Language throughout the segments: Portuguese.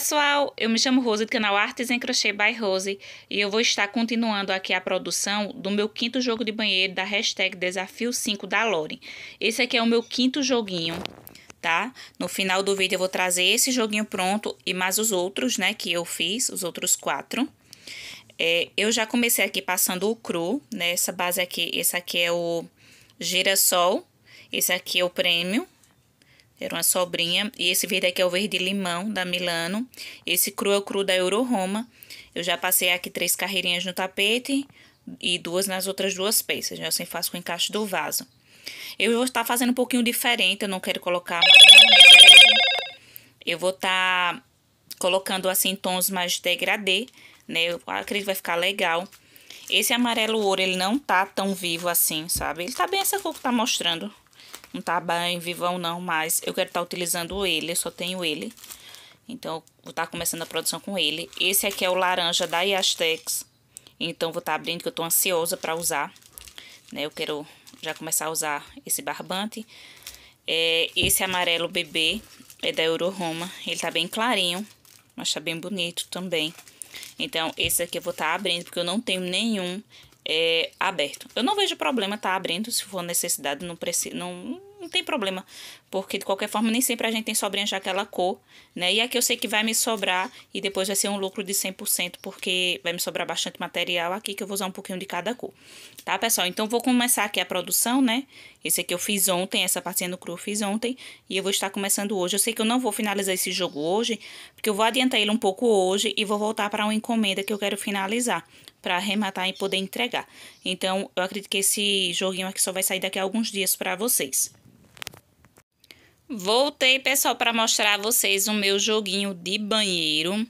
pessoal, eu me chamo Rose do canal Artes em Crochê by Rose e eu vou estar continuando aqui a produção do meu quinto jogo de banheiro da hashtag Desafio 5 da Lore. Esse aqui é o meu quinto joguinho, tá? No final do vídeo eu vou trazer esse joguinho pronto e mais os outros, né, que eu fiz, os outros quatro. É, eu já comecei aqui passando o cru, né, essa base aqui, esse aqui é o girassol, esse aqui é o prêmio, era uma sobrinha. E esse verde aqui é o verde limão da Milano. Esse cru é o cru da Euro Roma. Eu já passei aqui três carreirinhas no tapete e duas nas outras duas peças. Né? Eu sempre faço com o encaixe do vaso. Eu vou estar fazendo um pouquinho diferente, eu não quero colocar... Eu vou estar tá colocando assim tons mais degradê, né? Eu acredito que vai ficar legal. Esse amarelo ouro, ele não tá tão vivo assim, sabe? Ele tá bem essa cor que tá mostrando não tá bem, vivão não, mas eu quero estar tá utilizando ele, eu só tenho ele. Então, vou estar tá começando a produção com ele. Esse aqui é o laranja da Yastex. Então, vou estar tá abrindo, que eu tô ansiosa para usar. Né? Eu quero já começar a usar esse barbante. É, esse amarelo bebê é da Euroroma. Ele tá bem clarinho, mas tá bem bonito também. Então, esse aqui eu vou estar tá abrindo, porque eu não tenho nenhum é, aberto. Eu não vejo problema estar tá abrindo se for necessidade, não, precisa, não, não tem problema porque de qualquer forma nem sempre a gente tem sobrinha já aquela cor, né? E aqui eu sei que vai me sobrar e depois vai ser um lucro de 100%, porque vai me sobrar bastante material aqui que eu vou usar um pouquinho de cada cor. Tá, pessoal? Então vou começar aqui a produção, né? Esse aqui eu fiz ontem, essa partinha no cru eu fiz ontem e eu vou estar começando hoje. Eu sei que eu não vou finalizar esse jogo hoje, porque eu vou adiantar ele um pouco hoje e vou voltar para uma encomenda que eu quero finalizar para arrematar e poder entregar. Então, eu acredito que esse joguinho aqui só vai sair daqui a alguns dias para vocês. Voltei, pessoal, para mostrar a vocês o meu joguinho de banheiro.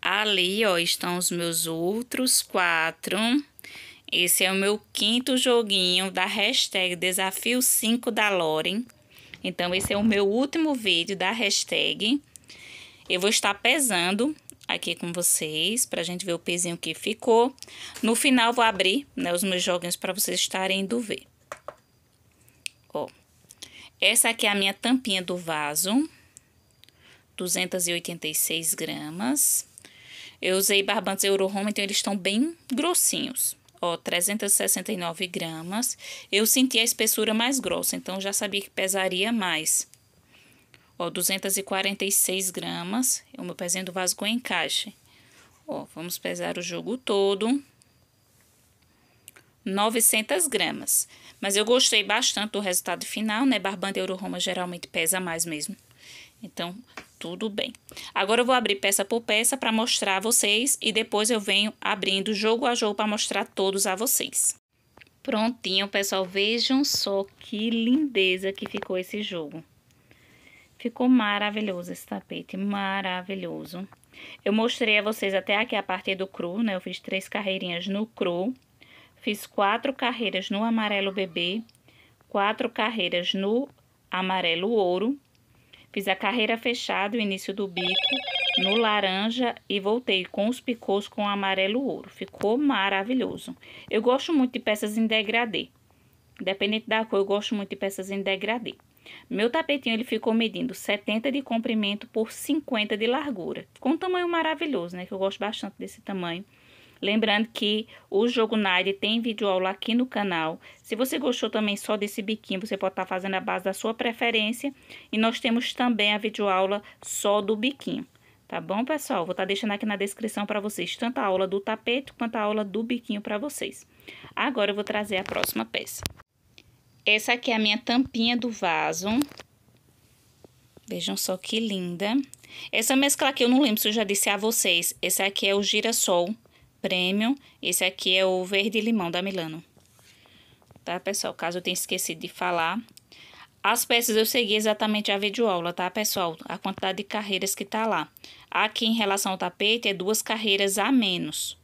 Ali, ó, estão os meus outros quatro. Esse é o meu quinto joguinho da hashtag Desafio 5 da Loren. Então, esse é o meu último vídeo da hashtag. Eu vou estar pesando aqui com vocês para a gente ver o pezinho que ficou. No final, vou abrir né, os meus joguinhos para vocês estarem indo ver. Ó. Essa aqui é a minha tampinha do vaso, 286 gramas. Eu usei barbantes Eurohome, então eles estão bem grossinhos. Ó, 369 gramas. Eu senti a espessura mais grossa, então já sabia que pesaria mais. Ó, 246 gramas. O meu pezinho do vaso com encaixe. Ó, vamos pesar o jogo todo. 900 gramas. Mas eu gostei bastante do resultado final, né? Barbante Roma geralmente pesa mais mesmo. Então, tudo bem. Agora eu vou abrir peça por peça para mostrar a vocês e depois eu venho abrindo jogo a jogo para mostrar todos a vocês. Prontinho, pessoal. Vejam só que lindeza que ficou esse jogo. Ficou maravilhoso esse tapete, maravilhoso. Eu mostrei a vocês até aqui a parte do cru, né? Eu fiz três carreirinhas no cru. Fiz quatro carreiras no amarelo bebê, quatro carreiras no amarelo ouro. Fiz a carreira fechada, o início do bico, no laranja e voltei com os picôs com amarelo ouro. Ficou maravilhoso. Eu gosto muito de peças em degradê. Independente da cor, eu gosto muito de peças em degradê. Meu tapetinho ele ficou medindo 70 de comprimento por 50 de largura. Ficou um tamanho maravilhoso, né? Que eu gosto bastante desse tamanho. Lembrando que o jogo Nair tem vídeo aula aqui no canal. Se você gostou também só desse biquinho, você pode estar tá fazendo a base da sua preferência. E nós temos também a vídeo aula só do biquinho. Tá bom, pessoal? Vou estar tá deixando aqui na descrição para vocês tanto a aula do tapete quanto a aula do biquinho para vocês. Agora eu vou trazer a próxima peça. Essa aqui é a minha tampinha do vaso. Vejam só que linda. Essa mescla aqui eu não lembro se eu já disse a vocês. Esse aqui é o girassol Premium. Esse aqui é o verde limão da Milano. Tá, pessoal? Caso eu tenha esquecido de falar. As peças eu segui exatamente a videoaula, tá, pessoal? A quantidade de carreiras que tá lá. Aqui, em relação ao tapete, é duas carreiras a menos,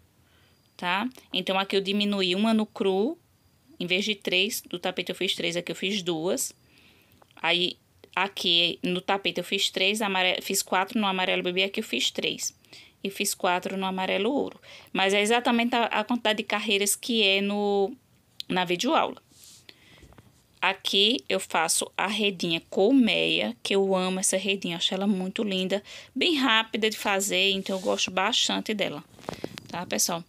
tá? Então, aqui eu diminui uma no cru, em vez de três, do tapete eu fiz três, aqui eu fiz duas. Aí, aqui no tapete eu fiz três, amarelo, fiz quatro, no amarelo bebê aqui eu fiz três e fiz quatro no amarelo ouro. Mas é exatamente a, a quantidade de carreiras que é no, na videoaula. Aqui eu faço a redinha colmeia, que eu amo essa redinha, acho ela muito linda, bem rápida de fazer, então eu gosto bastante dela, tá, pessoal?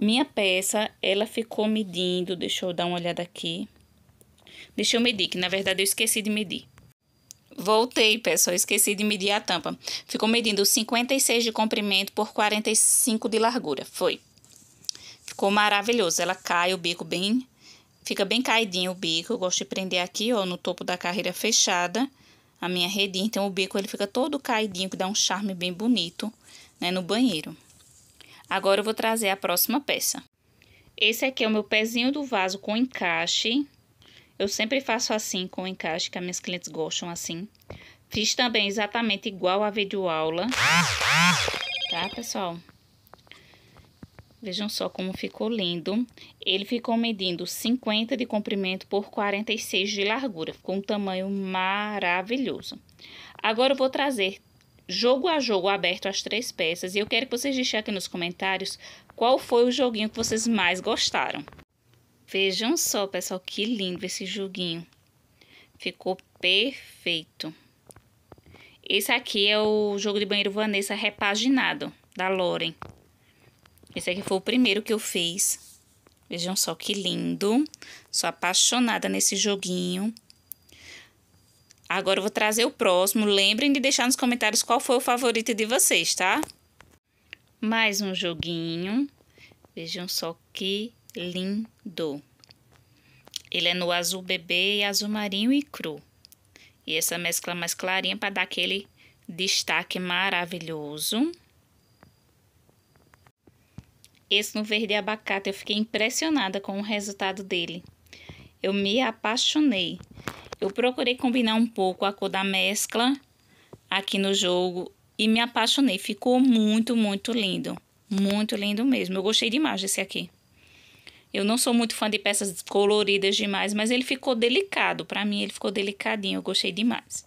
Minha peça, ela ficou medindo, deixa eu dar uma olhada aqui. Deixa eu medir, que na verdade eu esqueci de medir. Voltei, pessoal, esqueci de medir a tampa. Ficou medindo 56 de comprimento por 45 de largura. Foi. Ficou maravilhoso. Ela cai o bico bem, fica bem caidinho o bico. Eu gosto de prender aqui, ó, no topo da carreira fechada, a minha redinha. Então, o bico ele fica todo caidinho, que dá um charme bem bonito, né, no banheiro. Agora, eu vou trazer a próxima peça. Esse aqui é o meu pezinho do vaso com encaixe, eu sempre faço assim com o encaixe que as minhas clientes gostam assim. Fiz também exatamente igual a videoaula. Tá, pessoal? Vejam só como ficou lindo. Ele ficou medindo 50 de comprimento por 46 de largura. Ficou um tamanho maravilhoso. Agora eu vou trazer jogo a jogo aberto as três peças e eu quero que vocês deixem aqui nos comentários qual foi o joguinho que vocês mais gostaram. Vejam só, pessoal, que lindo esse joguinho. Ficou perfeito. Esse aqui é o jogo de banheiro Vanessa repaginado, da Loren. Esse aqui foi o primeiro que eu fiz. Vejam só que lindo. Sou apaixonada nesse joguinho. Agora eu vou trazer o próximo. Lembrem de deixar nos comentários qual foi o favorito de vocês, tá? Mais um joguinho. Vejam só que lindo. Ele é no azul bebê e azul marinho e cru. E essa mescla mais clarinha para dar aquele destaque maravilhoso. Esse no verde abacate, eu fiquei impressionada com o resultado dele. Eu me apaixonei. Eu procurei combinar um pouco a cor da mescla aqui no jogo e me apaixonei. Ficou muito, muito lindo. Muito lindo mesmo. Eu gostei demais desse aqui. Eu não sou muito fã de peças coloridas demais, mas ele ficou delicado. Para mim, ele ficou delicadinho. Eu gostei demais.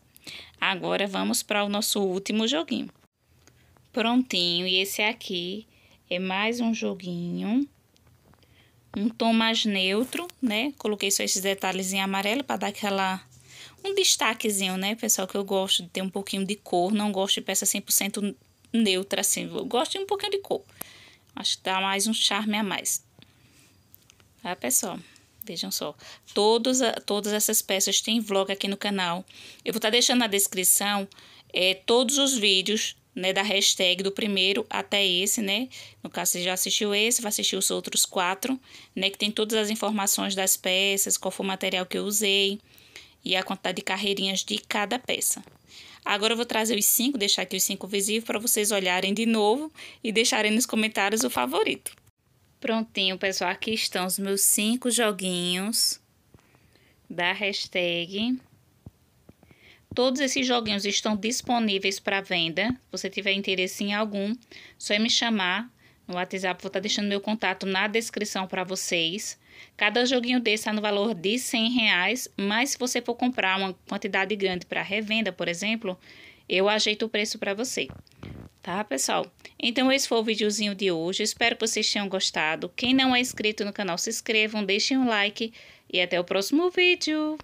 Agora vamos para o nosso último joguinho. Prontinho. E esse aqui é mais um joguinho. Um tom mais neutro, né? Coloquei só esses detalhes em amarelo para dar aquela um destaquezinho, né, pessoal, que eu gosto de ter um pouquinho de cor, não gosto de peça 100% neutra, assim, eu gosto de um pouquinho de cor, acho que dá mais um charme a mais tá, pessoal? Vejam só, todos, todas essas peças têm vlog aqui no canal. Eu vou estar tá deixando na descrição é, todos os vídeos né, da hashtag do primeiro até esse, né? No caso, você já assistiu esse, vai assistir os outros quatro, né? Que tem todas as informações das peças, qual foi o material que eu usei e a quantidade de carreirinhas de cada peça. Agora eu vou trazer os cinco, deixar aqui os cinco visíveis para vocês olharem de novo e deixarem nos comentários o favorito. Prontinho, pessoal. Aqui estão os meus cinco joguinhos da hashtag. Todos esses joguinhos estão disponíveis para venda. Se você tiver interesse em algum, só me chamar no WhatsApp. Vou estar tá deixando meu contato na descrição para vocês. Cada joguinho desse está no valor de 100 reais, mas se você for comprar uma quantidade grande para revenda, por exemplo, eu ajeito o preço para você. Tá, pessoal? Então, esse foi o videozinho de hoje. Espero que vocês tenham gostado. Quem não é inscrito no canal, se inscrevam, deixem um like. E até o próximo vídeo.